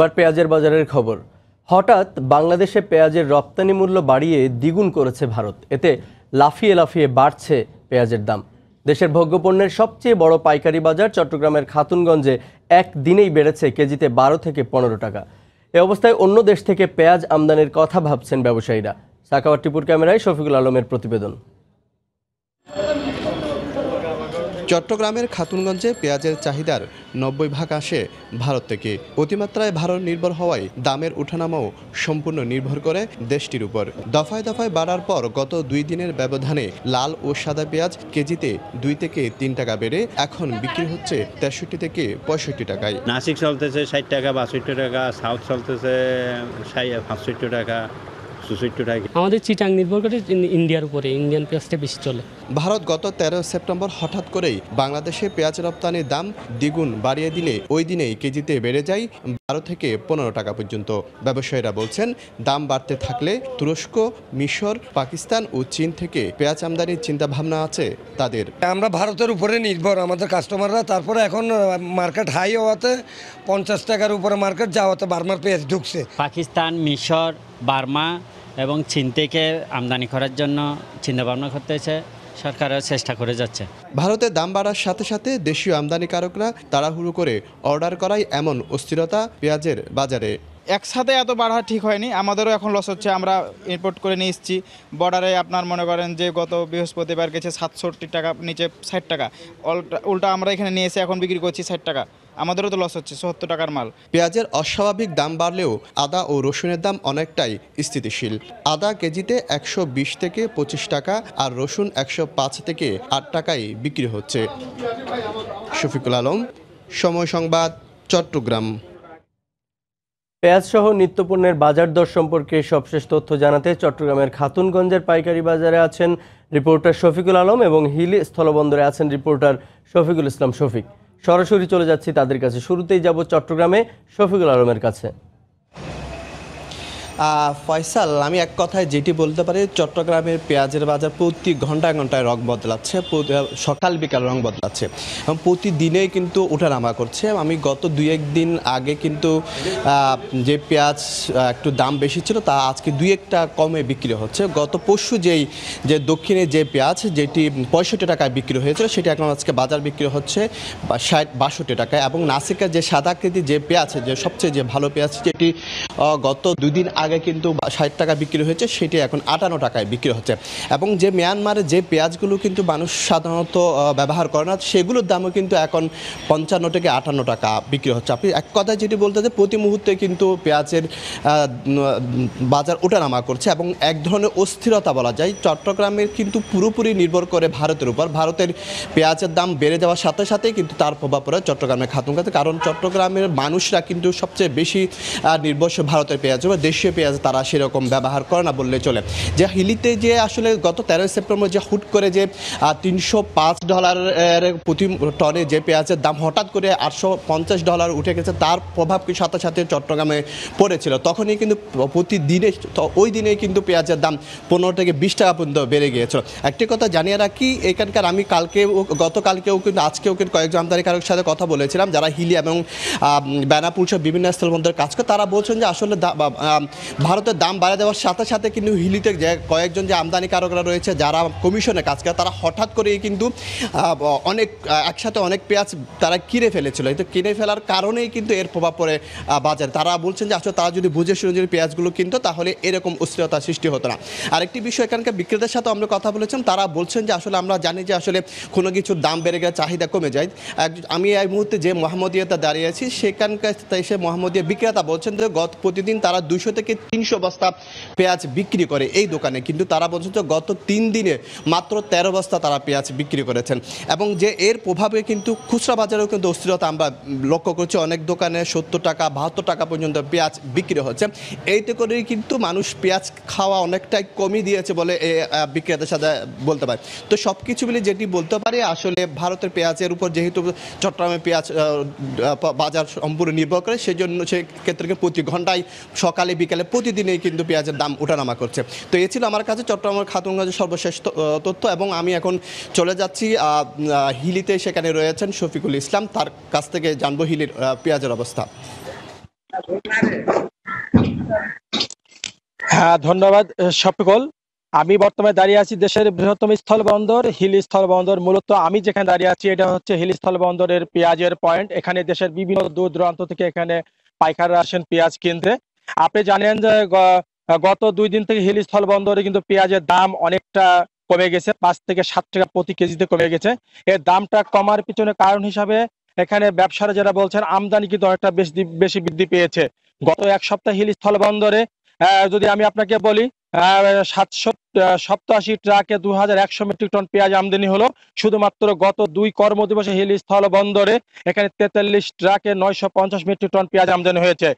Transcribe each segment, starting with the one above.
এবার পেঁয়াজের বাজারের খবর হঠাৎ বাংলাদেশে পেঁয়াজের রপ্তানি মূল্য বাড়িয়ে দ্বিগুণ করেছে ভারত এতে লাফিয়ে লাফিয়ে বাড়ছে পেঁয়াজের দাম দেশের ভোগ্যপণ্যের সবচেয়ে বড় পাইকারি বাজার চট্টগ্রামের খাতুনগঞ্জে একদিনেই বেড়েছে কেজিতে বারো থেকে পনেরো টাকা এ অবস্থায় অন্য দেশ থেকে পেঁয়াজ আমদানির কথা ভাবছেন ব্যবসায়ীরা সাকাওয়ার টিপুর ক্যামেরায় শফিকুল আলমের প্রতিবেদন চট্টগ্রামের খাতুনগঞ্জে পেঁয়াজের চাহিদার নব্বই ভাগ আসে ভারত থেকে অতিমাত্রায় ভারত নির্ভর হওয়ায় দামের উঠানামাও সম্পূর্ণ নির্ভর করে দেশটির উপর দফায় দফায় বাড়ার পর গত দুই দিনের ব্যবধানে লাল ও সাদা পেঁয়াজ কেজিতে দুই থেকে তিন টাকা বেড়ে এখন বিক্রি হচ্ছে তেষট্টি থেকে পঁয়ষট্টি টাকায় নাসিক চলতেছে ষাট টাকা বাষট্টি টাকা সাউথ চলতেছে পাঁচষট্টি টাকা চৌষট্টি টাকা আমাদের চিটাং নির্ভর করে ইন্ডিয়ার উপরে ইন্ডিয়ান পেঁয়াজটা বেশি চলে ভারত গত তেরো সেপ্টেম্বর হঠাৎ করেই বাংলাদেশে পেঁয়াজ রপ্তানির দাম দ্বিগুণ বাড়িয়ে দিলে ওই দিনেই কেজিতে বেড়ে যায় বারো থেকে পনেরো টাকা পর্যন্ত ব্যবসায়ীরা বলছেন দাম বাড়তে থাকলে তুরস্ক মিশর পাকিস্তান ও চীন থেকে পেঁয়াজ আমদানির চিন্তাভাবনা আছে তাদের আমরা ভারতের উপরে নির্ভর আমাদের কাস্টমাররা তারপরে এখন মার্কেট হাই হওয়াতে পঞ্চাশ টাকার উপরে মার্কেট যাওয়াতে বার্মার পেঁয়াজ ঢুকছে পাকিস্তান মিশর বার্মা এবং চীন থেকে আমদানি করার জন্য চিন্তাভাবনা করতেছে সরকারের চেষ্টা করে যাচ্ছে ভারতে দাম বাড়ার সাথে সাথে দেশীয় আমদানিকারকরা তাড়াহুড়ো করে অর্ডার করাই এমন অস্থিরতা পেঁয়াজের বাজারে একসাথে এত বাড়া ঠিক হয়নি আমাদেরও এখন লস হচ্ছে আমরা ইম্পোর্ট করে নিয়ে এসেছি বর্ডারে আপনার মনে করেন যে গত বৃহস্পতিবার গেছে সাতষট্টি টাকা নিচে ষাট টাকা উল্টা আমরা এখানে নিয়ে এসে এখন বিক্রি করছি ষাট টাকা আমাদেরও তো লস হচ্ছে সত্তর টাকার মাল পেঁয়াজের অস্বাভাবিক দাম বাড়লেও আদা ও রসুনের দাম অনেকটাই স্থিতিশীল আদা কেজিতে একশো থেকে পঁচিশ টাকা আর রসুন একশো থেকে আট টাকায় বিক্রি হচ্ছে শফিকুল আলম সময় সংবাদ চট্টগ্রাম পেঁয়াজসহ নিত্যপণ্যের বাজার দর সম্পর্কে সবশেষ তথ্য জানাতে চট্টগ্রামের খাতুনগঞ্জের পাইকারি বাজারে আছেন রিপোর্টার শফিকুল আলম এবং হিলি স্থলবন্দরে আছেন রিপোর্টার শফিকুল ইসলাম শফিক সরাসরি চলে যাচ্ছি তাদের কাছে শুরুতেই যাব চট্টগ্রামে শফিকুল আলমের কাছে ফয়সাল আমি এক কথায় যেটি বলতে পারি চট্টগ্রামের পেঁয়াজের বাজার প্রতি ঘন্টায় ঘন্টায় রং বদলাচ্ছে সকাল বিকাল রং বদলাচ্ছে এবং প্রতিদিনেই কিন্তু নামা করছে আমি গত দুই একদিন আগে কিন্তু যে পেঁয়াজ একটু দাম বেশি ছিল তা আজকে দুই একটা কমে বিক্রি হচ্ছে গত পরশু যেই যে দক্ষিণে যে পেঁয়াজ যেটি পঁয়ষট্টি টাকায় বিক্রি হয়েছিল সেটি এখন আজকে বাজার বিক্রি হচ্ছে ষাট বাষট্টি টাকায় এবং নাসিকের যে সাদাকৃতি যে পেঁয়াজ যে সবচেয়ে যে ভালো পেঁয়াজ যেটি গত দুদিন আগে আগে কিন্তু ষাট টাকা বিক্রি হয়েছে সেটি এখন আটান্ন টাকায় বিক্রি হচ্ছে এবং যে মিয়ানমারে যে পেঁয়াজগুলো কিন্তু মানুষ সাধারণত ব্যবহার করে না সেগুলোর দামও কিন্তু এখন পঞ্চান্ন থেকে আটান্ন টাকা বিক্রি হচ্ছে আপনি এক কথায় যেটি বলতে যে প্রতি মুহূর্তে কিন্তু পেঁয়াজের বাজার ওঠানামা করছে এবং এক ধরনের অস্থিরতা বলা যায় চট্টগ্রামের কিন্তু পুরোপুরি নির্ভর করে ভারতের উপর ভারতের পেঁয়াজের দাম বেড়ে যাওয়ার সাথে সাথে কিন্তু তার প্রভাব পড়ে চট্টগ্রামের খাতুন কারণ চট্টগ্রামের মানুষরা কিন্তু সবচেয়ে বেশি নির্ভরশীল ভারতের পেঁয়াজ দেশীয় পেঁয়াজ তারা সেরকম ব্যবহার করে না বললে চলে যে হিলিতে যে আসলে গত তেরোই সেপ্টেম্বর যে হুট করে যে তিনশো পাঁচ ডলারের প্রতি টনে যে পেঁয়াজের দাম হঠাৎ করে আটশো পঞ্চাশ ডলার উঠে গেছে তার প্রভাব কি সাথে সাথে চট্টগ্রামে পড়েছিল তখনই কিন্তু প্রতিদিনে ওই দিনেই কিন্তু পেঁয়াজের দাম পনেরো থেকে বিশ টাকা পর্যন্ত বেড়ে গিয়েছিল একটি কথা জানিয়ে রাখি এখানকার আমি কালকে গতকালকেও কিন্তু আজকেও কিন্তু কয়েকজন আমদানিকারকের সাথে কথা বলেছিলাম যারা হিলি এবং বেনাপুর সব বিভিন্ন স্থলবন্দর কাজ করে তারা বলছেন যে আসলে ভারতের দাম বাড়িয়ে দেওয়ার সাথে সাথে কিন্তু হিলিতে যে কয়েকজন যে আমদানিকারকরা রয়েছে যারা কমিশনে কাজ করে তারা হঠাৎ করেই কিন্তু অনেক একসাথে অনেক পেঁয়াজ তারা কিনে ফেলেছিল কিন্তু কিনে ফেলার কারণেই কিন্তু এর প্রভাব পড়ে বাজারে তারা বলছেন যে আসলে আচ্ছা, তারা যদি বুঝে শুনে যদি পেঁয়াজগুলো কিনতো তাহলে এরকম অস্থিরতা সৃষ্টি হতো না আরেকটি বিষয় এখানকার বিক্রেতার সাথে আমরা কথা বলেছেন তারা বলছেন যে আসলে আমরা জানি যে আসলে কোনো কিছুর দাম বেড়ে গেলে চাহিদা কমে যায় আমি এই মুহূর্তে যে মোহাম্মদিয়াতে দাঁড়িয়ে আছি সেখানকার সে মোহাম্মদিয়া বিক্রেতা বলছেন যে গত প্রতিদিন তারা দুশো থেকে থেকে তিনশো বস্তা পেঁয়াজ বিক্রি করে এই দোকানে কিন্তু তারা বলছেন যে গত তিন দিনে মাত্র তেরো বস্তা তারা পেঁয়াজ বিক্রি করেছেন এবং যে এর প্রভাবে কিন্তু খুচরা বাজারেও কিন্তু অস্থিরতা আমরা লক্ষ্য করছি অনেক দোকানে সত্তর টাকা বাহাত্তর টাকা পর্যন্ত পেঁয়াজ বিক্রি হচ্ছে এইতে করেই কিন্তু মানুষ পেঁয়াজ খাওয়া অনেকটাই কমই দিয়েছে বলে বিক্রেতার সাথে বলতে পারে তো সব কিছু মিলে যেটি বলতে পারে আসলে ভারতের পেঁয়াজের উপর যেহেতু চট্টগ্রামে পেঁয়াজ বাজার সম্পূর্ণ নির্ভর করে সেই সেজন্য সেক্ষেত্রে প্রতি ঘন্টায় সকালে বিকালে তাহলে প্রতিদিনেই কিন্তু পেঁয়াজের দাম ওঠানামা করছে তো এ ছিল আমার কাছে চট্টগ্রামের খাতুনগঞ্জের সর্বশেষ তথ্য এবং আমি এখন চলে যাচ্ছি হিলিতে সেখানে রয়েছেন শফিকুল ইসলাম তার কাছ থেকে জানবো হিলির পেঁয়াজের অবস্থা হ্যাঁ ধন্যবাদ সফিকল আমি বর্তমানে দাঁড়িয়ে আছি দেশের বৃহত্তম স্থল বন্দর হিল বন্দর মূলত আমি যেখানে দাঁড়িয়ে আছি এটা হচ্ছে হিল বন্দরের পেঁয়াজের পয়েন্ট এখানে দেশের বিভিন্ন দূর দূরান্ত থেকে এখানে পাইকাররা আসেন পেঁয়াজ কিনতে আপনি জানেন যে গত দুই দিন থেকে হিল স্থল বন্দরে কিন্তু পেঁয়াজের দাম অনেকটা কমে গেছে পাঁচ থেকে সাত টাকা প্রতি কেজিতে কমে গেছে এর দামটা কমার পিছনে কারণ হিসাবে এখানে ব্যবসারা যারা বলছেন আমদানি কিন্তু অনেকটা বেশি বেশি বৃদ্ধি পেয়েছে গত এক সপ্তাহ হিল স্থল বন্দরে যদি আমি আপনাকে বলি সাতশো সপ্তাশি ট্রাকে হাজার একশো মেট্রিক টন পেঁয়াজ আমদানি হলো শুধুমাত্র গত দুই কর্মদিবসে বন্দরে এখানে তেতাল্লিশ ট্রাকে নয়শো পঞ্চাশ মেট্রিক টন পেঁয়াজ আমদানি হয়েছে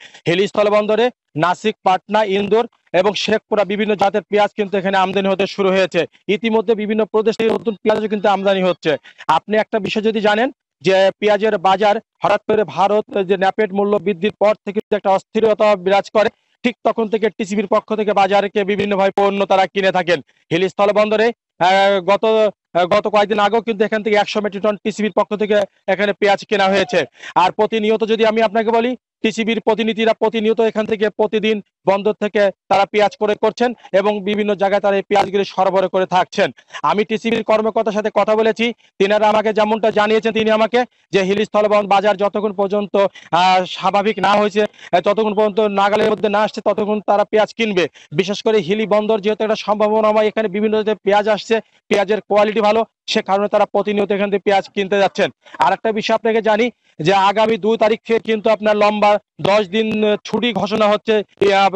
বন্দরে নাসিক পাটনা ইন্দোর এবং শেখপুরা বিভিন্ন জাতের পেঁয়াজ কিন্তু এখানে আমদানি হতে শুরু হয়েছে ইতিমধ্যে বিভিন্ন প্রদেশে নতুন পেঁয়াজও কিন্তু আমদানি হচ্ছে আপনি একটা বিষয় যদি জানেন যে পেঁয়াজের বাজার হঠাৎ করে ভারত যে ন্যাপেট মূল্য বৃদ্ধির পর থেকে একটা অস্থিরতা বিরাজ করে ঠিক তখন থেকে টিসিবির পক্ষ থেকে বাজারকে বিভিন্নভাবে পণ্য তারা কিনে থাকেন হিল বন্দরে গত গত কয়েকদিন আগেও কিন্তু এখান থেকে একশো মেট্রিক টন টিসিবির পক্ষ থেকে এখানে পেঁয়াজ কেনা হয়েছে আর প্রতিনিয়ত যদি আমি আপনাকে বলি টিসিবির প্রতিনিধিরা প্রতিনিয়ত এখান থেকে প্রতিদিন বন্দর থেকে তারা পেঁয়াজ করে করছেন এবং বিভিন্ন জায়গায় তারা এই পেঁয়াজগুলি সরবরাহ করে থাকছেন আমি টিসিবির কর্মকর্তার সাথে কথা বলেছি তিনারা আমাকে যেমনটা জানিয়েছেন তিনি আমাকে যে হিলিস্থলবন বাজার যতক্ষণ পর্যন্ত স্বাভাবিক না হয়েছে ততক্ষণ পর্যন্ত নাগালের মধ্যে না আসছে ততক্ষণ তারা পেঁয়াজ কিনবে বিশেষ করে হিলি বন্দর যেহেতু একটা সম্ভাবনা হয় এখানে বিভিন্ন পেঁয়াজ আসছে পেঁয়াজের কোয়ালিটি ভালো সে কারণে তারা প্রতিনিয়ত এখান থেকে পেঁয়াজ কিনতে যাচ্ছেন আর একটা বিষয় আপনাকে জানি যে আগামী দুই তারিখ থেকে কিন্তু আপনার লম্বা দশ দিন ছুটি ঘোষণা হচ্ছে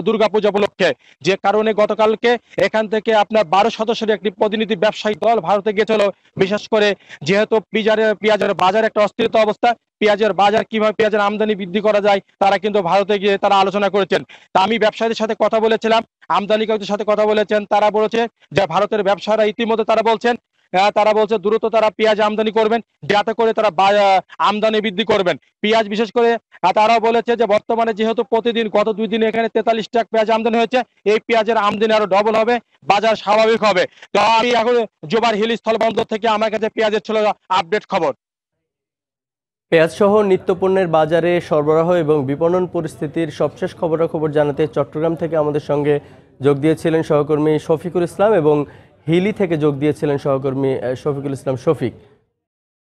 দুর্গাপূজা উপলক্ষে যে কারণে গতকালকে এখান থেকে আপনার বারো সদস্যের একটি প্রতিনিধি ব্যবসায়ী দল ভারতে গেছিল বিশেষ করে যেহেতু পিজারের পেঁয়াজের বাজার একটা অস্থিরত অবস্থা পেঁয়াজের বাজার কিভাবে পেঁয়াজের আমদানি বৃদ্ধি করা যায় তারা কিন্তু ভারতে গিয়ে তারা আলোচনা করেছেন তা আমি ব্যবসায়ীদের সাথে কথা বলেছিলাম আমদানিকারীদের সাথে কথা বলেছেন তারা বলেছে যে ভারতের ব্যবসায়ীরা ইতিমধ্যে তারা বলছেন হ্যাঁ, তারা বলছে দ্রুত তারা পেঁয়াজ আমদানি করবেন যাতে করে তারা আমদানি বৃদ্ধি করবেন পেঁয়াজ বিশেষ করে তারাও বলেছে যে বর্তমানে যেহেতু প্রতিদিন গত দুই দিনে এখানে তেতাল্লিশ টাকা পেঁয়াজ আমদানি হয়েছে এই পেঁয়াজের আমদানি আরো ডবল হবে বাজার স্বাভাবিক হবে তো আমি এখন জোবার হিল স্থল বন্দর থেকে আমার কাছে পেঁয়াজের ছিল আপডেট খবর পেঁয়াজ সহ নিত্যপণ্যের বাজারে সরবরাহ এবং বিপণন পরিস্থিতির সবশেষ খবরাখবর জানাতে চট্টগ্রাম থেকে আমাদের সঙ্গে যোগ দিয়েছিলেন সহকর্মী শফিকুল ইসলাম এবং হিলি থেকে যোগ দিয়েছিলেন সহকর্মী শফিকুল ইসলাম শফিক